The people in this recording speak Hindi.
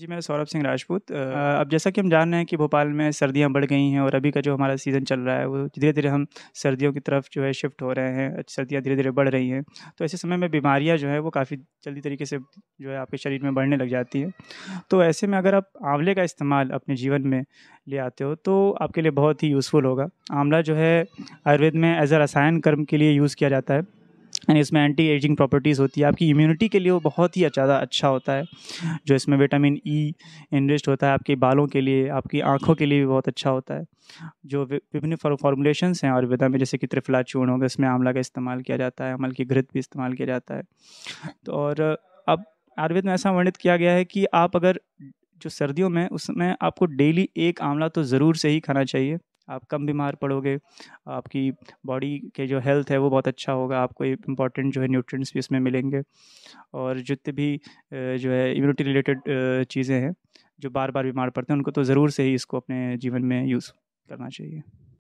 जी मैं सौरभ सिंह राजपूत हाँ। अब जैसा कि हम जान रहे हैं कि भोपाल में सर्दियां बढ़ गई हैं और अभी का जो हमारा सीज़न चल रहा है वो धीरे धीरे हम सर्दियों की तरफ जो है शिफ्ट हो रहे हैं सर्दियां धीरे धीरे बढ़ रही हैं तो ऐसे समय में बीमारियां जो है वो काफ़ी जल्दी तरीके से जो है आपके शरीर में बढ़ने लग जाती है तो ऐसे में अगर आप आंवले का इस्तेमाल अपने जीवन में ले आते हो तो आपके लिए बहुत ही यूज़फुल होगा आंवला जो है आयुर्वेद में एज अ रसायन कर्म के लिए यूज़ किया जाता है एंड इसमें एंटी एजिंग प्रॉपर्टीज़ होती है आपकी इम्यूनिटी के लिए वो बहुत ही ज़्यादा अच्छा होता है जो इसमें विटामिन ई इन्वेस्ट होता है आपके बालों के लिए आपकी आँखों के लिए भी बहुत अच्छा होता है जो विभिन्न फॉर्मुलेशन हैं आयुर्वेदा में जैसे कि त्रिफला चूर्ण होगा इसमें आंवला का इस्तेमाल किया जाता है अमल की घृत भी इस्तेमाल किया जाता है तो और अब आयुर्वेद में ऐसा वर्णित किया गया है कि आप अगर जो सर्दियों में उसमें आपको डेली एक आंवला तो ज़रूर से ही खाना चाहिए आप कम बीमार पड़ोगे आपकी बॉडी के जो हेल्थ है वो बहुत अच्छा होगा आपको इम्पॉर्टेंट जो है न्यूट्रिएंट्स भी इसमें मिलेंगे और जितने भी जो है इम्यूनिटी रिलेटेड चीज़ें हैं जो बार बार बीमार पड़ते हैं उनको तो ज़रूर से ही इसको अपने जीवन में यूज़ करना चाहिए